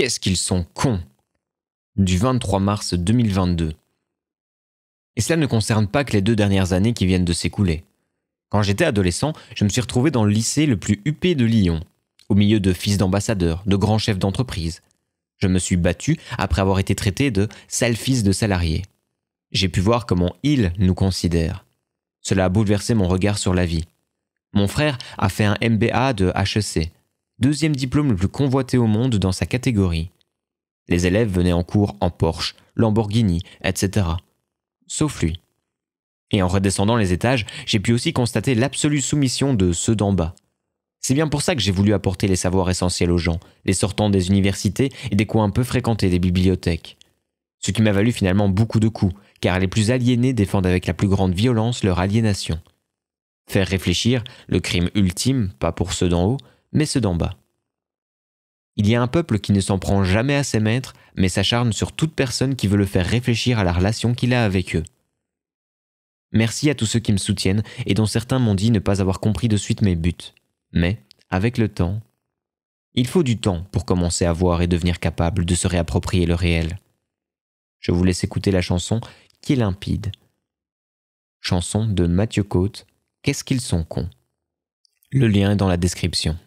Qu'est-ce qu'ils sont cons du 23 mars 2022. Et cela ne concerne pas que les deux dernières années qui viennent de s'écouler. Quand j'étais adolescent, je me suis retrouvé dans le lycée le plus huppé de Lyon, au milieu de fils d'ambassadeurs, de grands chefs d'entreprise. Je me suis battu après avoir été traité de sale fils de salarié. J'ai pu voir comment ils nous considèrent. Cela a bouleversé mon regard sur la vie. Mon frère a fait un MBA de HEC, deuxième diplôme le plus convoité au monde dans sa catégorie. Les élèves venaient en cours en Porsche, Lamborghini, etc. Sauf lui. Et en redescendant les étages, j'ai pu aussi constater l'absolue soumission de ceux d'en bas. C'est bien pour ça que j'ai voulu apporter les savoirs essentiels aux gens, les sortant des universités et des coins un peu fréquentés des bibliothèques. Ce qui m'a valu finalement beaucoup de coups, car les plus aliénés défendent avec la plus grande violence leur aliénation. Faire réfléchir, le crime ultime, pas pour ceux d'en haut, mais ceux d'en bas. Il y a un peuple qui ne s'en prend jamais à ses maîtres, mais s'acharne sur toute personne qui veut le faire réfléchir à la relation qu'il a avec eux. Merci à tous ceux qui me soutiennent et dont certains m'ont dit ne pas avoir compris de suite mes buts. Mais, avec le temps, il faut du temps pour commencer à voir et devenir capable de se réapproprier le réel. Je vous laisse écouter la chanson qui est limpide. Chanson de Mathieu Côte, Qu'est-ce qu'ils sont cons Le lien est dans la description.